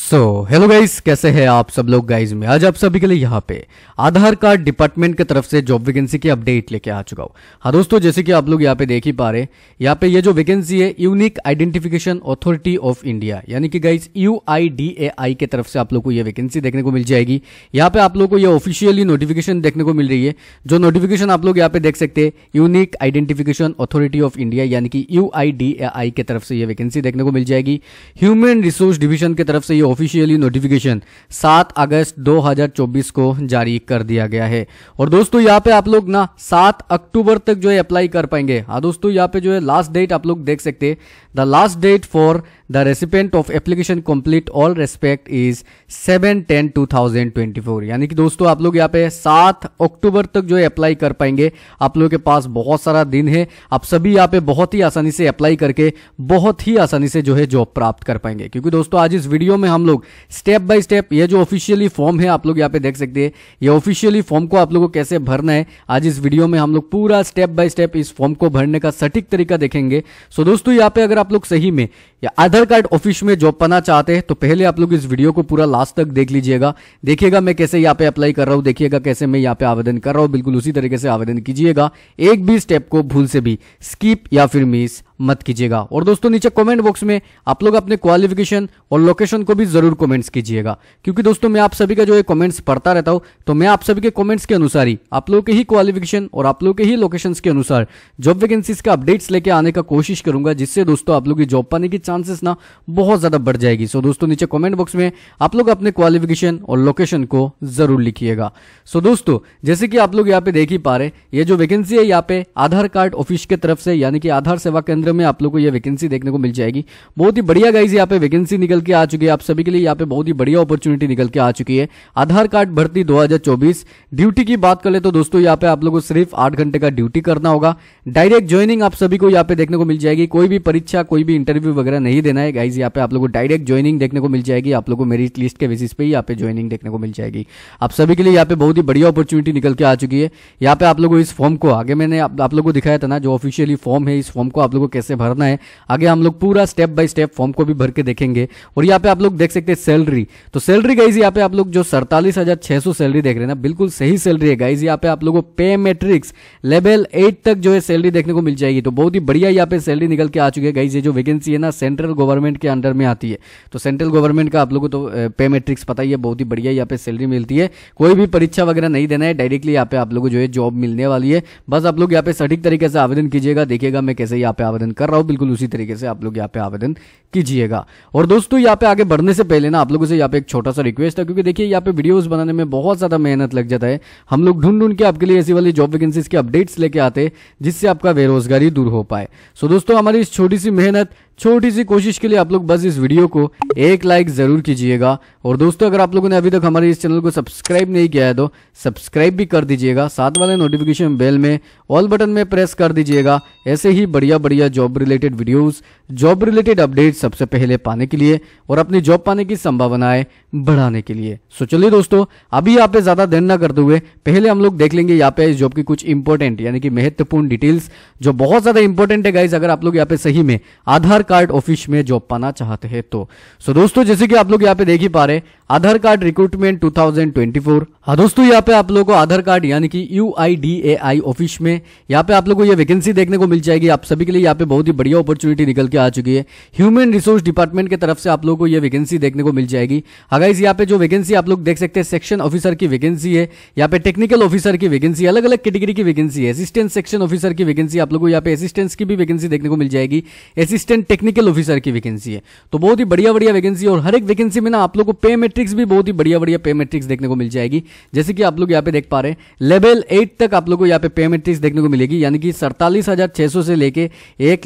so hello guys कैसे हैं आप सब लोग गाइस में आज आप सभी के लिए यहाँ पे आधार कार्ड डिपार्टमेंट की तरफ से जॉब वैकेंसी की अपडेट लेके आ चुका हूँ हाँ दोस्तों जैसे कि आप लोग यहाँ पे देख ही पा रहे यहाँ पे ये जो वैकेंसी है unique identification authority of India यानी कि guys U I D A I की तरफ से आप लोग को ये वैकेंसी देखने को मिल जाएगी यहाँ पे आप लोग को ये ऑफिशियली नोटिफिकेशन देखने को मिल रही है जो नोटिफिकेशन आप लोग यहाँ पे देख सकते हैं unique identification authority of India यानी कि you I D A I की तरफ से ये वैकेंसी देखने को मिल जाएगी ह्यूमन रिसोर्स डिविजन की तरफ से ऑफिशियली नोटिफिकेशन 7 अगस्त 2024 को जारी कर दिया गया है और दोस्तों यहाँ पे आप लोग ना 7 अक्टूबर तक जो है अप्लाई कर पाएंगे हाँ दोस्तों यहाँ पे जो है लास्ट डेट आप लोग देख सकते हैं the last date for the recipient of application complete all respect is seven ten two thousand twenty four यानी कि दोस्तों आप लोग यहाँ पे सात अक्टूबर तक जो है अप्लाई कर पाएंगे आप लोगों के पास बहुत सारा दिन है आप सभी यहाँ पे बहुत ही आसानी से अप्लाई करके बहुत ही आसानी से जो है जॉब प्राप्त कर पाएंगे क्योंकि दोस्तों आज इस वीडियो में हम लोग स्टेप बाय स्टेप ये जो ऑफिशियली फॉर्म है आप लोग यहाँ पे देख सकते हैं ये ऑफिशियली फॉर्म को आप लोगों को कैसे भरना है आज इस वीडियो में हम लोग पूरा स्टेप बाय स्टेप इस फॉर्म को भरने का सटीक तरीका देखेंगे सो दोस्तों यहाँ पे अगर आप लोग सही में या आज आधार कार्ड ऑफिस में जॉब पाना चाहते हैं तो पहले आप लोग इस वीडियो को पूरा लास्ट तक देख लीजिएगा देखिएगा मैं कैसे यहाँ पे अप्लाई कर रहा हूँ देखिएगा कैसे मैं यहाँ पे आवेदन कर रहा हूँ बिल्कुल उसी तरीके से आवेदन कीजिएगा एक भी स्टेप को भूल से भी स्कीप या फिर मिस मत कीजिएगा और दोस्तों नीचे कमेंट बॉक्स में आप लोग अपने क्वालिफिकेशन और लोकेशन को भी जरूर कमेंट्स कीजिएगा क्योंकि दोस्तों मैं आप सभी का जो है कमेंट्स पढ़ता रहता हूं तो मैं आप सभी के कमेंट्स के अनुसार ही आप लोगों के ही क्वालिफिकेशन और आप लोगों के ही लोकेशन के अनुसार जॉब वैकेंसीज का अपडेट्स लेके आने का कोशिश करूंगा जिससे दोस्तों आप लोग की जॉब पाने की चांसेस ना बहुत ज्यादा बढ़ जाएगी सो दोस्तों नीचे कॉमेंट बॉक्स में आप लोग अपने क्वालिफिकेशन और लोकेशन को जरूर लिखिएगा सो दोस्तों जैसे कि आप लोग यहाँ पे देख ही पा रहे ये जो वैकेंसी है यहाँ पे आधार कार्ड ऑफिस के तरफ से यानी कि आधार सेवा पंद्रह में आप लोग को ये वैकेंसी देखने को मिल जाएगी बहुत ही बढ़िया गाइज यहाँ पे वैकेंसी निकल के आ चुकी है आप सभी के लिए यहाँ पे बहुत ही बढ़िया अपॉर्चुनिटी निकल के आ चुकी है आधार कार्ड भर्ती 2024 ड्यूटी की बात कर ले तो दोस्तों यहाँ पे आप लोग को सिर्फ आठ घंटे का ड्यूटी करना होगा डायरेक्ट ज्वाइनिंग आप सभी को यहाँ पे देखने को मिल जाएगी कोई भी परीक्षा कोई भी इंटरव्यू वगैरह नहीं देना है गाइज यहाँ पे आप लोग को डायरेक्ट ज्वाइनिंग देखने को मिल जाएगी आप लोग को मेरिट लिस्ट के बेसिस पे यहाँ पे ज्वाइनिंग देखने को मिल जाएगी आप सभी के लिए यहाँ पे बहुत ही बढ़िया अपॉर्चुनिटी निकल के आ चुकी है यहाँ पे आप लोग इस फॉर्म को आगे मैंने आप, आप लोग को दिखाया था ना जो ऑफिशियली फॉर्म है इस फॉर्म को आप लोग को कैसे भरना है आगे हम लोग पूरा स्टेप बाय स्टेप फॉर्म को भी भर के देखेंगे और यहाँ पे आप लोग देख सकते हैं सैलरी तो सैलरी गाइज यहाँ पे आप लोग जो सड़तालीस हजार छह सौ सैलरी देख रहे हैं ना बिल्कुल सही सैलरी है गाइज यहाँ पे आप लोगों को पे मेट्रिक्स लेवल एट तक जो है सैलरी देखने को मिल जाएगी तो बहुत ही बढ़िया यहाँ पे सैलरी निकल के आ चुकी है गाइज ये जो वैकेंसी है ना सेंट्रल गवर्नमेंट के अंडर में आती है तो सेंट्रल गवर्नमेंट का आप लोगों को तो पे मेट्रिक्स पता ही है बहुत ही बढ़िया यहाँ पे सैलरी मिलती है कोई भी परीक्षा वगैरह नहीं देना है डायरेक्टली यहाँ पे आप लोगों को जो है जॉब मिलने वाली है बस आप लोग यहाँ पे सटीक तरीके से आवेदन कीजिएगा देखिएगा मैं कैसे यहाँ पे आवेदन आवेदन कर रहा हूँ बिल्कुल उसी तरीके से आप लोग यहाँ पे आवेदन कीजिएगा और दोस्तों यहाँ पे आगे बढ़ने से पहले ना आप लोगों से यहाँ पे एक छोटा सा रिक्वेस्ट है क्योंकि देखिए यहाँ पे वीडियोस बनाने में बहुत ज्यादा मेहनत लग जाता है हम लोग ढूंढ ढूंढ के आपके लिए ऐसी वाली जॉब वैकेंसीज के अपडेट्स लेके आते जिससे आपका बेरोजगारी दूर हो पाए सो दोस्तों हमारी इस छोटी सी मेहनत छोटी सी कोशिश के लिए आप लोग बस इस वीडियो को एक लाइक ज़रूर कीजिएगा और दोस्तों अगर आप लोगों ने अभी तक हमारे इस चैनल को सब्सक्राइब नहीं किया है तो सब्सक्राइब भी कर दीजिएगा साथ वाले नोटिफिकेशन बेल में ऑल बटन में प्रेस कर दीजिएगा ऐसे ही बढ़िया बढ़िया job related videos job related update सबसे पहले पाने के लिए और अपनी जॉब पाने की संभावनाएं बढ़ाने के लिए सो चलिए दोस्तों अभी यहाँ पे ज़्यादा देर ना करते हुए पहले हम लोग देख लेंगे यहाँ पे इस जॉब की कुछ इंपोर्टेंट यानी कि महत्वपूर्ण डिटेल्स जो बहुत ज़्यादा इंपॉर्टेंट है गाइज अगर आप लोग यहाँ पे सही में आधार कार्ड ऑफिस में जॉब पाना चाहते हैं तो सो so दोस्तों जैसे कि आप लोग यहाँ पे देख ही पा रहे Aadhaar card recruitment 2024 thousand twenty four हाँ दोस्तों यहाँ पे आप लोगों को आधार कार्ड यानी कि यू ऑफिस में यहाँ पे आप लोगों को ये वैकेंसी देखने को मिल जाएगी आप सभी के लिए यहाँ पे बहुत ही बढ़िया अपॉर्चुनिटी निकल के आ चुकी है ह्यूमन रिसोर्स डिपार्टमेंट के तरफ से आप लोगों को ये वैकेंसी देखने को मिल जाएगी अगर इस यहाँ पे जो वैकेंसी आप लोग देख सकते हैं सेक्शन ऑफिसर की वैकेंसी है यहाँ पे टेक्निकल ऑफिसर की वैकेंसी अलग अलग कैटेगरी की वैकेंसी है असिस्टेंट सेक्शन ऑफिसर की वैकेंसी आप लोगों को यहाँ पे असिस्टेंट्स की भी वैकेंसी देखने को मिल जाएगी असिस्टेंट टेक्निकल ऑफिसर की वैकेंसी है तो बहुत ही बढ़िया बढ़िया वैकेंसी और हर एक वैकेंसी में ना आप लोग को पे मेट्रिक्स भी बहुत ही बढ़िया बढ़िया पे मेट्रिक्स देखने को मिल जाएगी जैसे कि आप लोग यहाँ पे देख पा रहे हैं लेवल एट तक आप लोग को यहाँ पे पे मेट्रिक्स देखने को मिलेगी यानी कि सड़तालीस से लेके एक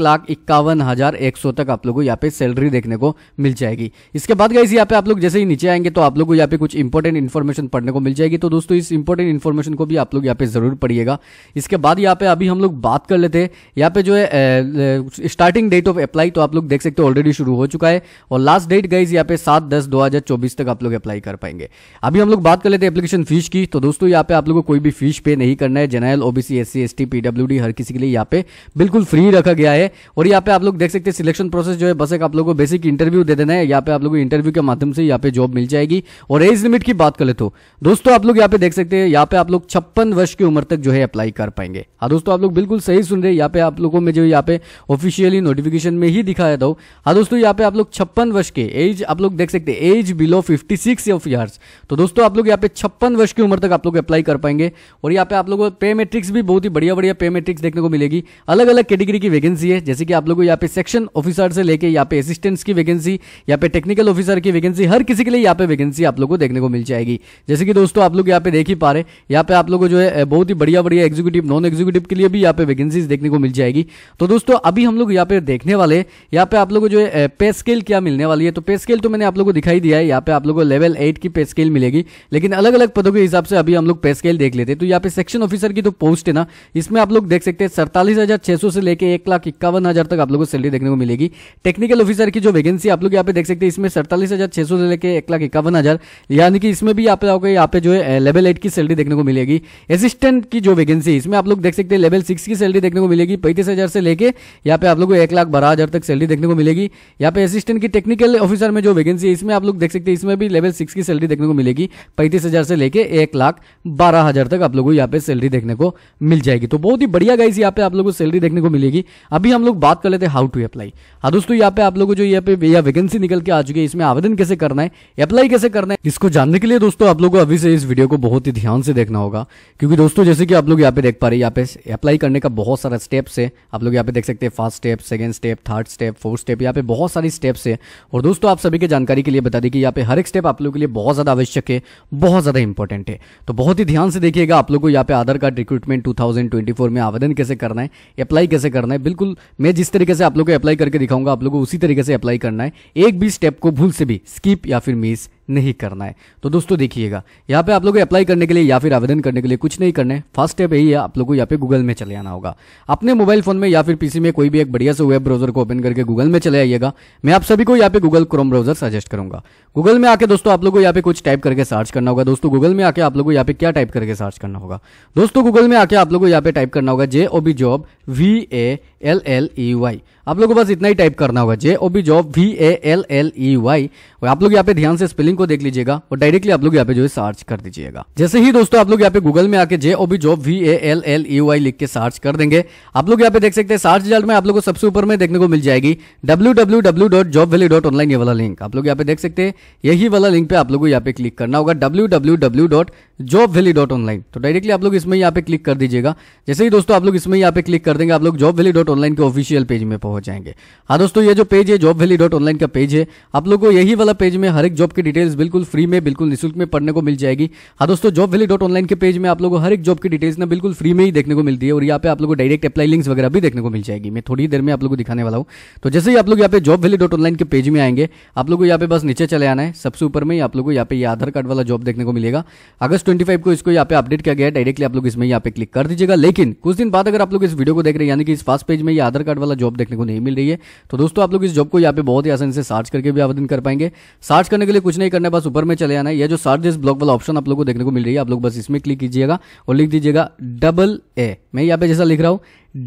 तक आप लोग को यहाँ पे सैलरी देखने को मिल जाएगी इसके बाद गई यहाँ पे आप लोग जैसे ही नीचे आएंगे तो आप लोग को यहाँ पे कुछ इंपॉर्टेंट इन्फॉर्मेशन पढ़ने को मिल जाएगी तो दोस्तों इस इंपॉर्टेंट इन्फॉर्मेशन को भी आप लोग यहाँ पे जरूर पढ़िएगा इसके बाद यहाँ पे अभी हम लोग बात कर लेते हैं यहाँ पे जो है स्टार्टिंग डेट ऑफ अप्लाई तो आप लोग देख सकते हो ऑलरेडी शुरू हो चुका है और लास्ट डेट गई यहाँ पे सात दस दो हजार चौबीस तक आप लोग अप्लाई कर पाएंगे अभी हम लोग बात कर लेते हैं एप्लीकेशन फीस की तो दोस्तों यहाँ पे आप लोगों को कोई भी फीस पे नहीं करना है general OBC S C S T PW हर किसी के लिए यहाँ पे बिल्कुल फ्री रखा गया है और यहाँ पे आप लोग देख सकते हैं सिलेक्शन प्रोसेस जो है बस एक आप लोगों को बेसिक इंटरव्यू दे देना है यहाँ पे आप लोगों को इंटरव्यू के माध्यम से यहाँ पे जॉब मिल जाएगी और एज लिमिट की बात कर ले तो दोस्तों आप लोग यहाँ पे देख सकते हैं यहाँ पे आप लोग छप्पन वर्ष की उम्र तक जो है अप्लाई कर पाएंगे हाँ दोस्तों आप लोग बिल्कुल सही सुन रहे हैं यहाँ पे आप लोगों में जो यहाँ पे ऑफिशियली नोटिफिकेशन में ही दिखाया था हाँ दोस्तों यहाँ पे आप लोग छप्पन वर्ष के एज आप लोग देख सकते हैं age below 56 six of years तो दोस्तों आप लोग यहाँ पे छप्पन वर्ष की उम्र तक आप लोग अप्लाई कर पाएंगे और यहाँ पे आप लोगों को पे मेट्रिक्स भी बहुत ही बढ़िया बढ़िया पे मेट्रिक्स देखने को मिलेगी अलग अलग कैटेगरी की वैकेंसी है जैसे कि आप लोगों को यहाँ पे सेक्शन ऑफिसर से लेकर यहाँ पे असिस्टेंट्स की वैकेंसी यहाँ पे टेक्निकल ऑफिसर की वैकेंसी हर किसी के लिए यहाँ पे वैकेंसी आप लोग को देखने को मिल जाएगी जैसे कि दोस्तों आप लोग यहाँ पे देख ही पा रहे यहाँ पे आप लोग जो है बहुत ही बढ़िया बढ़िया एग्जीक्यूटिव नॉन एग्जीक्यूटिव के लिए भी यहाँ पे वैकेंसी देखने को मिल जाएगी तो दोस्तों अभी हम लोग यहाँ पे देखने वाले यहाँ पे आप लोगों को जो है पे स्केल क्या मिलने वाली है तो पे स्केल तो मैंने आप लोगों को दिखाई दिया है यहाँ पे आप लोगों को लेवल एट की पे स्केल मिलेगी लेकिन अलग अलग पदों के हिसाब से अभी हम लोग पे स्केल देख लेते हैं तो यहाँ पे सेक्शन ऑफिसर की तो पोस्ट है ना इसमें आप लोग देख सकते हैं सड़तालीस से लेकर एक लाख इक्यावन हजार तक आप लोग को सैलरी देखने को मिलेगी टेक्निकल ऑफिसर की जो वैकेंसी आप लोग यहाँ पे देख सकते हैं इसमें सड़तालीस हजार छह सौ से लेकर एक लाख इक्यावन हजार यानी कि इसमें भी आप लोग यहाँ पे जो है लेवल एट की सैलरी देखने को मिलेगी असिस्टेंट की जो वैकेंसी इसमें आप लोग देख सकते हैं लेवल सिक्स की सैलरी देखने को मिलेगी पैंतीस से लेकर यहाँ पे आप लोग को एक लाख बारह हजार तक सैलरी देखने को मिलेगी यहाँ पे असिस्टेंट की टेक्निकल ऑफिसर में जो वैकेंसी है इसमें आप लोग देख सकते हैं इसमें भी लेवल सिक्स की सैलरी देखने को मिलेगी पैंतीस से लेकर एक लाख बारह हजार तक आप लोगों को यहाँ पे सैलरी देखने को मिल जाएगी तो बहुत ही बढ़िया गाइस यहाँ पे आप लोगों को सैलरी देखने को मिलेगी अभी हम लोग बात कर लेते हैं हाउ टू अप्लाई हाँ दोस्तों यहाँ पे आप लोगों को जो यहाँ पे यह वैकेंसी निकल के आ चुकी है इसमें आवेदन कैसे करना है अप्लाई कैसे करना है इसको जानने के लिए दोस्तों आप लोग को अभी से इस वीडियो को बहुत ही ध्यान से देखना होगा क्योंकि दोस्तों जैसे कि आप लोग यहाँ पे देख पा रहे हैं यहाँ पे अप्लाई करने का बहुत सारा स्टेप्स है आप लोग यहाँ पे देख सकते हैं first step second step third step four step यहाँ पे बहुत सारी स्टेप्स है और दोस्तों आप सभी के जानकारी के लिए बता दें कि यहाँ पे हर एक स्टेप आप लोग के लिए बहुत ज़्यादा आवश्यक है बहुत ज़्यादा इंपॉर्टेंट है तो बहुत ही ध्यान से देखिएगा आप लोग को यहाँ पे आधार कार्ड रिक्रूटमेंट टू में आवेदन कैसे करना है अप्लाई कैसे करना है बिल्कुल मैं जिस तरीके से आप लोग को अप्लाई करके दिखाऊंगा आप लोग को उसी तरीके से अप्लाई करना है एक भी स्टेप को भूल से भी स्किप या फिर मिस नहीं करना है तो दोस्तों देखिएगा यहाँ पे आप लोग को अप्लाई करने के लिए या फिर आवेदन करने के लिए कुछ नहीं करना है फर्स्ट स्टेप यही है आप लोगों को यहाँ पे गूगल में चले आना होगा अपने मोबाइल फोन में या फिर पीसी में कोई भी एक बढ़िया से वेब ब्राउजर को ओपन करके गूगल में चले आइएगा मैं आप सभी को यहाँ पे गूगल क्रोम ब्राउजर सजेस्ट करूंगा गूगल में आके दोस्तों आप लोगों को यहाँ पे कुछ टाइप करके सर्च करना होगा दोस्तों गूगल में आके आप लोगों को यहाँ पे क्या टाइप करके सर्च करना होगा दोस्तों गूगल में आके आप लोगों को यहाँ पे टाइप करना होगा J O B job V A L L E Y आप लोगों को बस इतना ही टाइप करना होगा J O B job V A L L E Y और आप लोग यहाँ पे ध्यान से स्पेलिंग को देख लीजिएगा और डायरेक्टली आप लोग यहाँ पे जो है सर्च कर दीजिएगा जैसे ही दोस्तों आप लोग यहाँ पे गूगल में आके J O B job V A L L E Y लिख के सर्च कर देंगे आप लोग यहाँ पे देख सकते हैं सर्च रिजल्ट में आप लोग को सबसे ऊपर में देखने को मिल जाएगी W W W dot job valley dot online ये वाला लिंक आप लोग यहाँ पे देख सकते हैं यही वाला लिंक पे आप लोग को यहाँ पे क्लिक करना होगा W W W dot job valley dot online तो डायरेक्टली आप लोग इसमें यहाँ पे क्लिक कर दीजिएगा जैसे ही दोस्तों आप लोग इसमें यहाँ पे क्लिक कर देंगे आप लोग जॉब वैली डॉट ऑनलाइन के ऑफिशियल पेज में पहुंच हो जाएंगे हाँ दोस्तों ये जो पेज है जॉब वैली डॉट ऑनलाइन का पेज है आप लोग को यही वाला पेज में हर एक जॉब की डिटेल्स बिल्कुल फ्री में बिल्कुल निःशुल्क में पढ़ने को मिल जाएगी हाँ दोस्तों जॉब वैली डॉट ऑनलाइन के पेज में आप लोग हर एक जॉब की डिटेल्स ना बिल्कुल फ्री में ही देखने को मिलती है और यहाँ पे आप लोग डायरेक्ट अप्लाई लिंक्स वगैरह भी देखने को मिल जाएगी मैं थोड़ी देर में आप लोग को दिखाने वाला हूँ तो जैसे ही आप लोग यहाँ पे जॉब वैली डॉट ऑनलाइन के पेज में आएंगे आप लोग को यहाँ पे बस नीचे चले आना है सबसे ऊपर में आप लोग को यहाँ पे आधार कार्ड वाला जॉब देखने को मिलेगा अगस्त ट्वेंटी को इसको यहाँ पे अपडेट किया गया डायरेक्टली आप लोग इसमें यहाँ पे क्लिक कर दीजिएगा लेकिन कुछ दिन बाद अगर आप लोग इस वीडियो को देख रहे हैं यानी कि इस फास्ट पेज में आधार कार्ड वाला जॉब देखने को नहीं मिल रही है तो दोस्तों आप लोग इस जॉब को यहाँ पे बहुत ही आसानी से सर्च करके भी आवेदन कर पाएंगे सर्च करने के लिए कुछ नहीं करना बस ऊपर में चले आना है यह जो सर्च दिस ब्लॉक वाला ऑप्शन आप लोग को देखने को मिल रही है आप लोग बस इसमें क्लिक कीजिएगा और लिख दीजिएगा डबल ए मैं यहाँ पे जैसा लिख रहा हूँ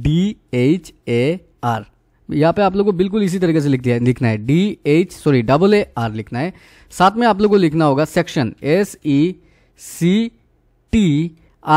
डी एच ए आर यहाँ पे आप लोगों को बिल्कुल इसी तरीके से लिख दिया लिखना है D H sorry double A R लिखना है साथ में आप लोगों को लिखना होगा section S E C T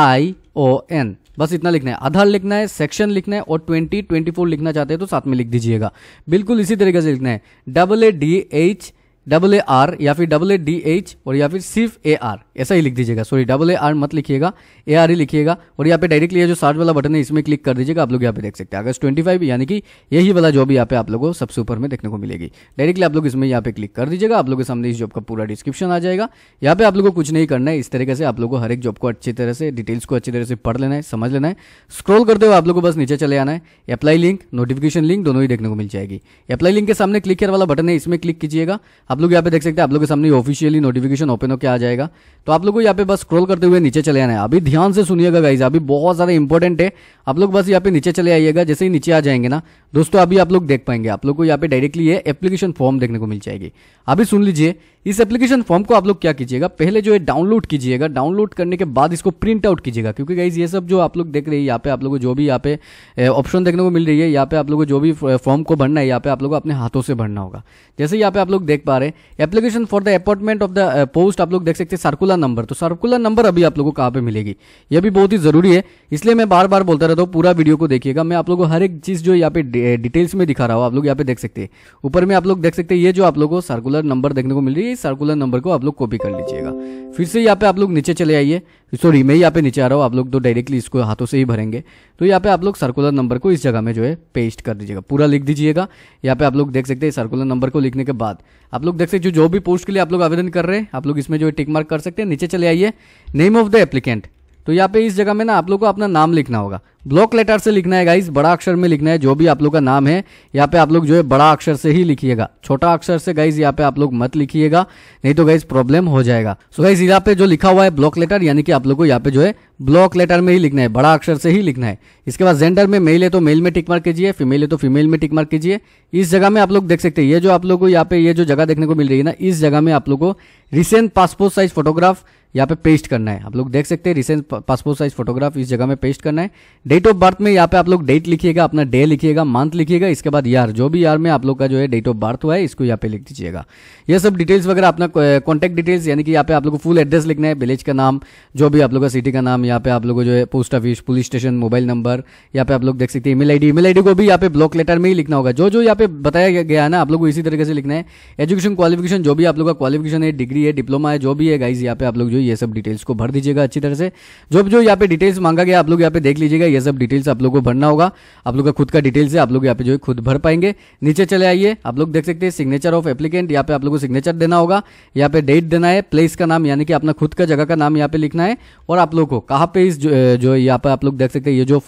I O N बस इतना लिखना है आधार लिखना है सेक्शन लिखना है और ट्वेंटी ट्वेंटी फोर लिखना चाहते हैं तो साथ में लिख दीजिएगा बिल्कुल इसी तरीके से लिखना है double A D H double A R या फिर डबल ए डी एच और या फिर सिर्फ ए आर ऐसा ही लिख दीजिएगा सॉरी डबल ए आर मत लिखिएगा ए आर ही लिखिएगा और यहाँ पे डायरेक्टली जो सर्च वाला बटन है इसमें क्लिक कर दीजिएगा आप लोग यहाँ पे देख सकते हैं अगस्त 25 फाइव यानी कि यही वाला जॉब यहाँ पे आप लोगों को सबसे ऊपर में देखने को मिलेगी डायरेक्टली आप लोग इसमें यहाँ पे क्लिक कर दीजिएगा आप लोग के सामने इस जॉब का पूरा डिस्क्रिप्शन आ जाएगा यहाँ पे आप लोग को कुछ नहीं करना है इस तरीके से आप लोगों को हर एक जॉब को अच्छी तरह से डिटेल्स को अच्छी तरह से पढ़ लेना है समझ लेना है स्क्रॉल करते हुए आप लोग को बस नीचे चले आना है अप्लाई लिंक नोटिफिकेशन लिंक दोनों ही देखने को मिल जाएगी अप्लाई लिंक के सामने क्लिक वाला बटन है इसमें क्लिक कीजिएगा आप लोग यहाँ पे देख सकते हैं आप लोग के सामने ऑफिशियली नोटिफिकेशन ओपन होकर आ जाएगा तो आप लोगों को यहाँ पे बस स्क्रॉल करते हुए नीचे चले आना है अभी ध्यान से सुनिएगा गाइज अभी बहुत ज़्यादा इंपॉर्टेंट है आप लोग बस यहाँ पे नीचे चले आइएगा जैसे ही नीचे आ जाएंगे ना दोस्तों अभी आप लोग देख पाएंगे आप लोग को यहाँ पे डायरेक्टली ये एप्लीकेशन फॉर्म देखने को मिल जाएगी अभी सुन लीजिए इस एप्लीकेशन फॉर्म को आप लोग क्या कीजिएगा पहले जो है डाउनलोड कीजिएगा डाउनलोड करने के बाद इसको प्रिंट आउट कीजिएगा क्योंकि गाइज ये सब जो आप लोग देख रहे हैं यहाँ पे आप लोग को जो भी यहाँ पे ऑप्शन देखने को मिल रही है यहाँ पे आप लोग को जो भी फॉर्म को भरना है यहाँ पे आप लोगों को अपने हाथों से भरना होगा जैसे यहाँ पे आप लोग देख पा रहे हैं application for the appointment of the post आप लोग देख सकते हैं सर्कुलर नंबर तो सर्कुलर नंबर अभी आप लोगों को कहाँ पे मिलेगी ये भी बहुत ही जरूरी है इसलिए मैं बार बार बोलता रहा था पूरा वीडियो को देखिएगा मैं आप लोगों को हर एक चीज़ जो यहाँ पे डिटेल्स में दिखा रहा हूँ आप लोग यहाँ पे देख सकते हैं ऊपर में आप लोग देख सकते हैं ये जो आप लोगों को सर्कुलर नंबर देखने को मिल रही है सर्कुलर नंबर को आप लोग कॉपी कर लीजिएगा फिर से यहाँ पे आप लोग नीचे चले आइए सॉरी मैं यहाँ पे नीचे आ रहा हूँ आप लोग तो डायरेक्टली इसको हाथों से ही भरेंगे तो यहाँ पे आप लोग सर्कुलर नंबर को इस जगह में जो है पेस्ट कर दीजिएगा पूरा लिख दीजिएगा यहाँ पे आप लोग देख सकते हैं सर्कुलर नंबर को लिखने के बाद आप लोग देख सकते जो जो भी पोस्ट के लिए आप लोग आवेदन कर रहे हैं आप लोग इसमें जो है टिक मार्क कर सकते हैं नीचे चले आइए नेम ऑफ द एप्लीकेंट तो यहाँ पे इस जगह में ना आप लोग को अपना नाम लिखना होगा ब्लॉक लेटर से लिखना है गाइज बड़ा अक्षर में लिखना है जो भी आप लोग का नाम है यहाँ पे आप लोग जो है बड़ा अक्षर से ही लिखिएगा छोटा अक्षर से गाइज यहाँ पे आप लोग मत लिखिएगा नहीं तो गाइज प्रॉब्लम हो जाएगा सो गाइज यहाँ पे जो लिखा हुआ है ब्लॉक लेटर यानी कि आप लोग को यहाँ पे जो है ब्लॉक लेटर में ही लिखना है बड़ा अक्षर से ही लिखना है इसके बाद जेंडर में मेल है तो मेल में टिक मार कीजिए फीमेल है तो फीमेल में टिक मार कीजिए इस जगह में आप लोग देख सकते हैं ये जो आप लोग को यहाँ पे ये जो जगह देखने को मिल रही है ना इस जगह में आप लोग को रिसेंट पासपोर्ट साइज फोटोग्राफ यहाँ पे पेस्ट करना है आप लोग देख सकते हैं रिसेंट पासपोर्ट साइज फोटोग्राफ इस जगह में पेस्ट करना है डेट ऑफ बर्थ में यहाँ पे आप लोग डेट लिखिएगा अपना डे लिखिएगा मंथ लिखिएगा इसके बाद यार जो भी यार में आप लोग का जो है डेट ऑफ बर्थ हुआ है इसको यहाँ पे लिख दीजिएगा ये सब डिटेल्स वगैरह अपना कॉन्टैक्ट डिटेल्स यानी कि यहाँ पे आप लोग को फुल एड्रेस लिखना है विलेज का नाम जो भी आप लोग का सिटी का नाम यहाँ पे आप लोग जो है post office police station mobile number यहाँ पे आप लोग देख सकते हैं ईमेल डी ईमेल आईडी को भी यहाँ पे ब्लॉक लेटर में ही लिखना होगा जो जो यहाँ पे बताया गया है ना आप लोग को इसी तरीके से लिखना है एजुकेशन क्वालिफिकेशन जो भी आप लोग का क्वालिफिकेशन है डिग्री है डिप्लोमा है जो भी है गाइज यहाँ पे आप लोग जो ये सब डिटेल्स को भर दीजिएगा अच्छी तरह से जो जो यहाँ पे डिटेल्स मांगा गया आप लोग यहाँ पे देख लीजिएगा ये सब डिटेल्स आप लोग को भरना होगा आप लोग का खुद का डिटेल्स है आप लोग यहाँ पे जो है खुद भर पाएंगे नीचे चले आइए आप लोग देख सकते हैं सिग्नेचर ऑफ एप्लीकेंट यहाँ पे आप लोग को सिग्नेचर देना होगा यहाँ पे डेट देना है प्लेस का नाम यानी कि अपना खुद का जगह का नाम यहाँ पे लिखना है और आप लोग को कहाँ पे इस जो यहाँ पे आप लोग देख सकते हैं ये जो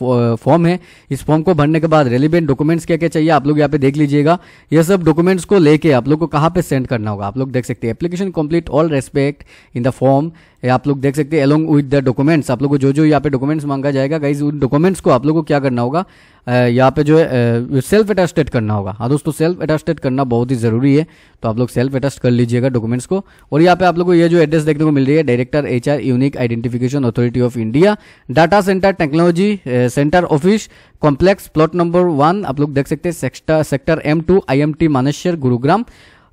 फॉर्म है इस फॉर्म को भरने के बाद रेलिवेंट डॉक्यूमेंट्स क्या क्या चाहिए आप लोग यहाँ पे देख लीजिएगा ये सब डॉक्यूमेंट्स को लेके आप लोग को कहाँ पे सेंड करना होगा आप लोग देख सकते हैं application complete all respect in the form ये आप लोग देख सकते हैं अलोंग विद द डॉक्यूमेंट्स आप लोगों को जो जो यहाँ पे डॉक्यूमेंट्स मांगा जाएगा गाइज उन डॉक्यूमेंट्स को आप लोगों को क्या करना होगा यहाँ पे जो है सेल्फ अटेस्टेड करना होगा हाँ दोस्तों सेल्फ अटेस्टेड करना बहुत ही जरूरी है तो आप लोग सेल्फ अटेस्ट कर लीजिएगा डॉक्यूमेंट्स को और यहाँ पे आप लोगों को ये जो एड्रेस देखने को मिल रही है director H unique identification authority of India data centre technology centre office complex plot number one आप लोग देख सकते हैं sector M two I M T Manesar Gurugram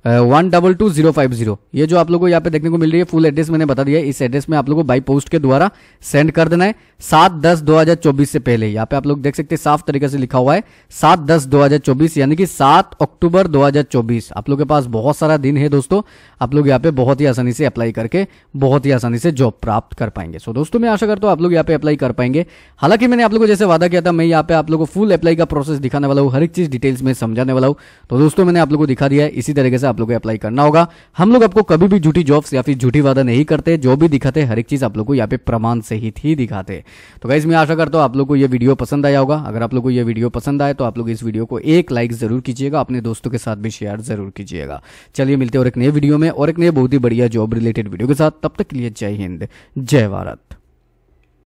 one double two zero five zero ये जो आप लोगों को यहाँ पे देखने को मिल रही है फुल एड्रेस मैंने बता दिया है इस एड्रेस में आप लोगों को बाई पोस्ट के द्वारा सेंड कर देना है सात दस दो हजार चौबीस से पहले यहाँ पे आप लोग देख सकते हैं साफ तरीके से लिखा हुआ है सात दस दो हजार चौबीस यानी कि सात अक्टूबर दो हजार चौबीस आप लोग के पास बहुत सारा दिन है दोस्तों आप लोग यहाँ पे बहुत ही आसानी से अप्लाई करके बहुत ही आसानी से जॉब प्राप्त कर पाएंगे सो दोस्तों मैं आशा करता हूँ आप लोग यहाँ पे अप्लाई कर पाएंगे हालांकि मैंने आप लोगों को जैसे वादा किया था मैं यहाँ पे आप लोगों को फुल अप्लाई का प्रोसेस दिखाने वाला हूँ हर एक चीज डिटेल्स में समझाने वाला हूँ तो दोस्तों मैंने आप लोगों को दिखा दिया है इसी तरीके से आप लोगों को अप्लाई करना होगा हम लोग आपको कभी भी झूठी जॉब्स या फिर झूठी वादा नहीं करते जो भी दिखाते हर एक चीज आप लोग को यहाँ पे प्रमाण से ही थी दिखाते तो गाइज मैं आशा करता हूँ आप लोग को यह वीडियो पसंद आया होगा अगर आप लोग को यह वीडियो पसंद आए तो आप लोग इस वीडियो को एक लाइक जरूर कीजिएगा अपने दोस्तों के साथ भी शेयर जरूर कीजिएगा चलिए मिलते और एक नए वीडियो में और एक नए बहुत ही बढ़िया जॉब रिलेटेड वीडियो के साथ तब तक के लिए जय हिंद जय भारत